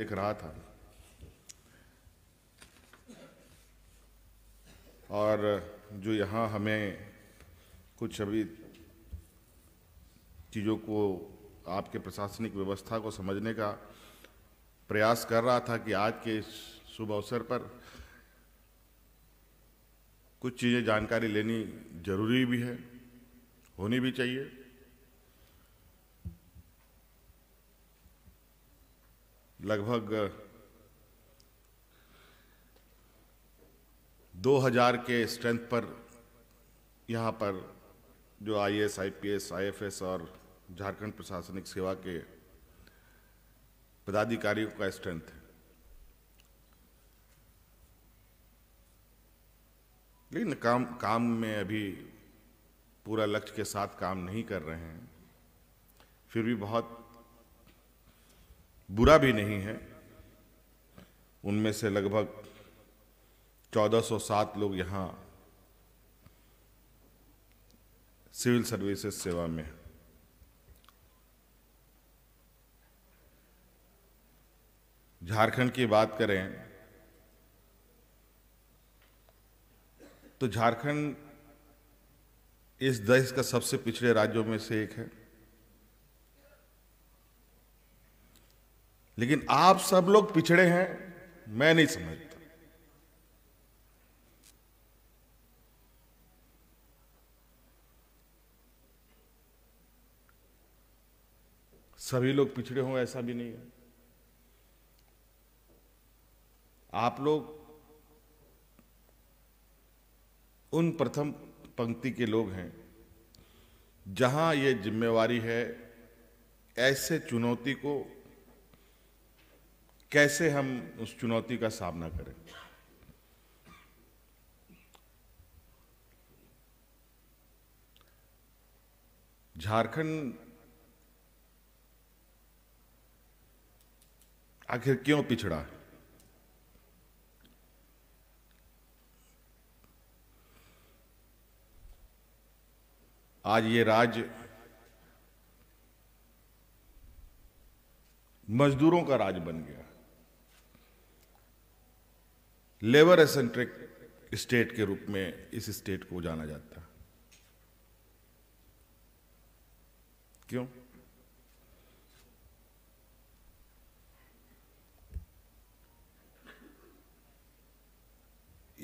देख रहा था और जो यहाँ हमें कुछ अभी चीज़ों को आपके प्रशासनिक व्यवस्था को समझने का प्रयास कर रहा था कि आज के शुभ अवसर पर कुछ चीज़ें जानकारी लेनी जरूरी भी है होनी भी चाहिए लगभग 2000 के स्ट्रेंथ पर यहाँ पर जो आईएएस, आईपीएस, आईएफएस और झारखंड प्रशासनिक सेवा के पदाधिकारियों का स्ट्रेंथ है लेकिन काम काम में अभी पूरा लक्ष्य के साथ काम नहीं कर रहे हैं फिर भी बहुत बुरा भी नहीं है उनमें से लगभग 1407 लोग यहाँ सिविल सर्विसेज सेवा में झारखंड की बात करें तो झारखंड इस देश का सबसे पिछड़े राज्यों में से एक है लेकिन आप सब लोग पिछड़े हैं मैं नहीं समझता सभी लोग पिछड़े हों ऐसा भी नहीं है आप लोग उन प्रथम पंक्ति के लोग हैं जहां ये जिम्मेवारी है ऐसे चुनौती को कैसे हम उस चुनौती का सामना करें झारखंड आखिर क्यों पिछड़ा है आज ये राज्य मजदूरों का राज बन गया लेबर एसेंट्रिक स्टेट के रूप में इस स्टेट को जाना जाता क्यों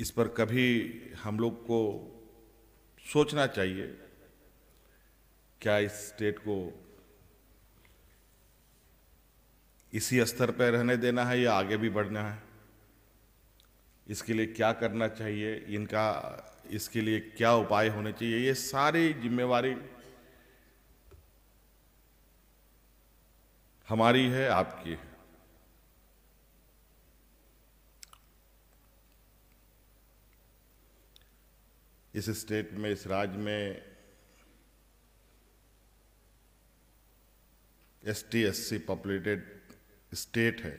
इस पर कभी हम लोग को सोचना चाहिए क्या इस स्टेट को इसी स्तर पर रहने देना है या आगे भी बढ़ना है इसके लिए क्या करना चाहिए इनका इसके लिए क्या उपाय होने चाहिए ये सारी जिम्मेवारी हमारी है आपकी है इस स्टेट में इस राज्य में S T S C populated state है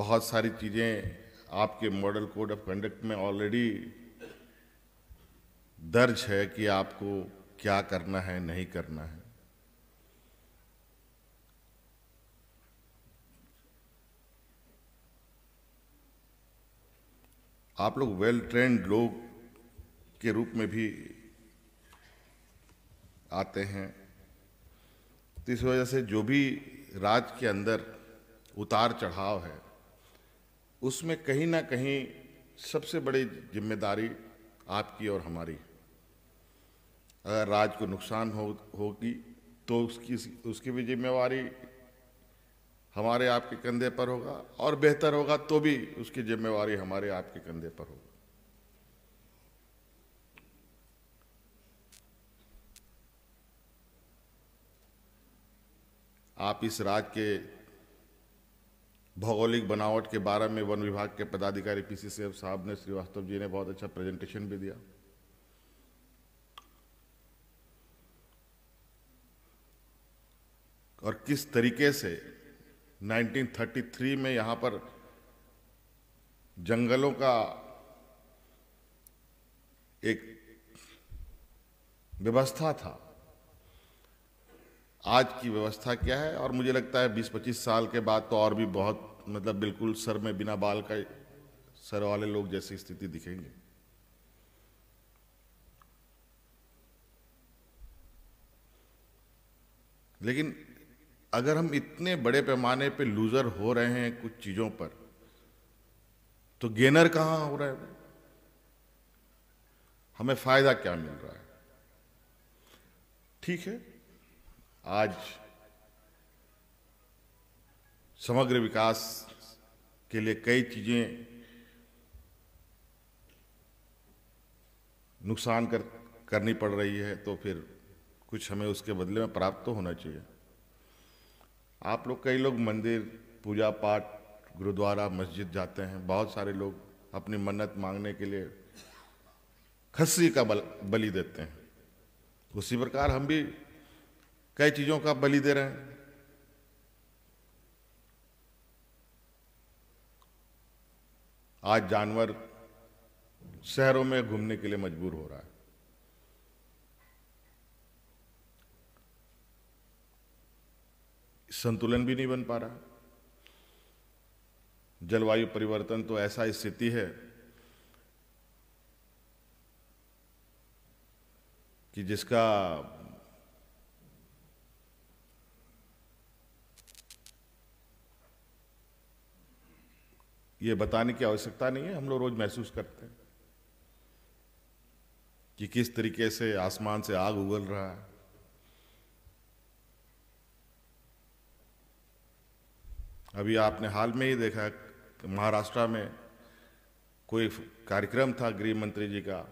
बहुत सारी चीज़ें आपके मॉडल कोड ऑफ कंडक्ट में ऑलरेडी दर्ज है कि आपको क्या करना है नहीं करना है आप लोग वेल ट्रेंड लोग के रूप में भी आते हैं तो इस वजह से जो भी राज्य के अंदर उतार चढ़ाव है उसमें कहीं ना कहीं सबसे बड़ी जिम्मेदारी आपकी और हमारी अगर राज को नुकसान हो होगी तो उसकी उसकी भी जिम्मेवारी हमारे आपके कंधे पर होगा और बेहतर होगा तो भी उसकी जिम्मेवारी हमारे आपके कंधे पर होगी आप इस राज के भौगोलिक बनावट के बारे में वन विभाग के पदाधिकारी पीसी सी साहब ने श्रीवास्तव जी ने बहुत अच्छा प्रेजेंटेशन भी दिया और किस तरीके से 1933 में यहाँ पर जंगलों का एक व्यवस्था था आज की व्यवस्था क्या है और मुझे लगता है 20-25 साल के बाद तो और भी बहुत मतलब बिल्कुल सर में बिना बाल का सर वाले लोग जैसी स्थिति दिखेंगे लेकिन अगर हम इतने बड़े पैमाने पे लूजर हो रहे हैं कुछ चीजों पर तो गेनर कहां हो रहा है हमें फायदा क्या मिल रहा है ठीक है आज समग्र विकास के लिए कई चीज़ें नुकसान कर करनी पड़ रही है तो फिर कुछ हमें उसके बदले में प्राप्त तो होना चाहिए आप लोग कई लोग मंदिर पूजा पाठ गुरुद्वारा मस्जिद जाते हैं बहुत सारे लोग अपनी मन्नत मांगने के लिए खस्सी का बल, बलि देते हैं उसी प्रकार हम भी कई चीज़ों का बलि दे रहे हैं आज जानवर शहरों में घूमने के लिए मजबूर हो रहा है संतुलन भी नहीं बन पा रहा जलवायु परिवर्तन तो ऐसा स्थिति है कि जिसका ये बताने की आवश्यकता नहीं है हम लोग रोज महसूस करते हैं कि किस तरीके से आसमान से आग उगल रहा है अभी आपने हाल में ही देखा महाराष्ट्र में कोई कार्यक्रम था गृह मंत्री जी का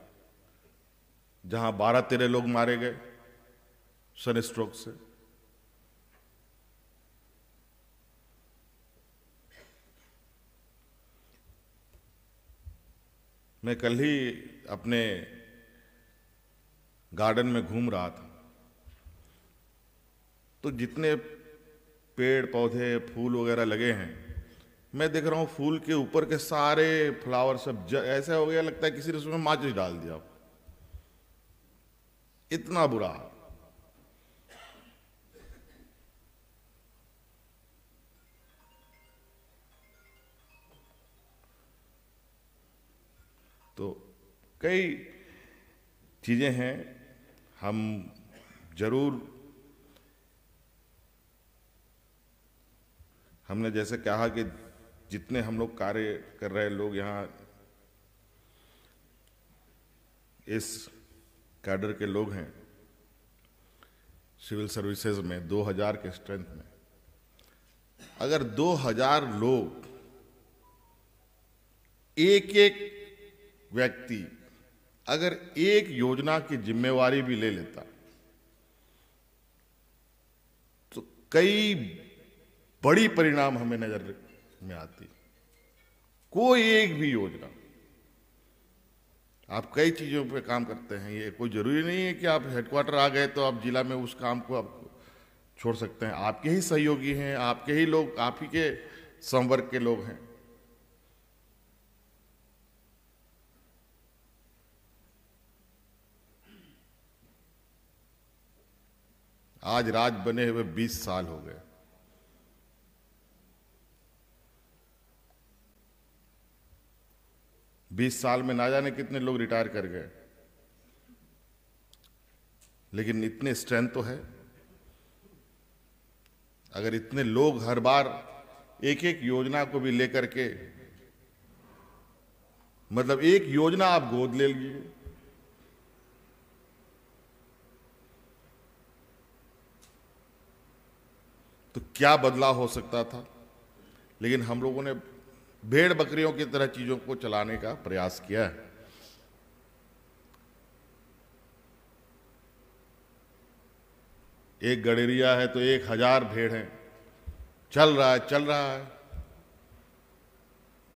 जहां बारह तेरह लोग मारे गए सन स्ट्रोक से मैं कल ही अपने गार्डन में घूम रहा था तो जितने पेड़ पौधे फूल वगैरह लगे हैं मैं देख रहा हूँ फूल के ऊपर के सारे फ्लावर सब ऐसा हो गया लगता है किसी ने उसमें माचिस डाल दिया इतना बुरा हाल तो कई चीज़ें हैं हम जरूर हमने जैसे कहा कि जितने हम लोग कार्य कर रहे लोग यहाँ इस कैडर के लोग हैं सिविल सर्विसेज में 2000 के स्ट्रेंथ में अगर 2000 लोग एक एक व्यक्ति अगर एक योजना की जिम्मेवारी भी ले लेता तो कई बड़ी परिणाम हमें नजर में आती कोई एक भी योजना आप कई चीज़ों पर काम करते हैं ये कोई ज़रूरी नहीं है कि आप हेडक्वार्टर आ गए तो आप जिला में उस काम को आप छोड़ सकते हैं आपके ही सहयोगी हैं आपके ही लोग आप ही के संवर्ग के लोग हैं आज राज बने हुए बीस साल हो गए बीस साल में ना जाने कितने लोग रिटायर कर गए लेकिन इतने स्ट्रेंथ तो है अगर इतने लोग हर बार एक एक योजना को भी लेकर के मतलब एक योजना आप गोद ले लीजिए तो क्या बदलाव हो सकता था लेकिन हम लोगों ने भेड़ बकरियों की तरह चीज़ों को चलाने का प्रयास किया है एक गडेरिया है तो एक हजार भेड़ हैं चल रहा है चल रहा है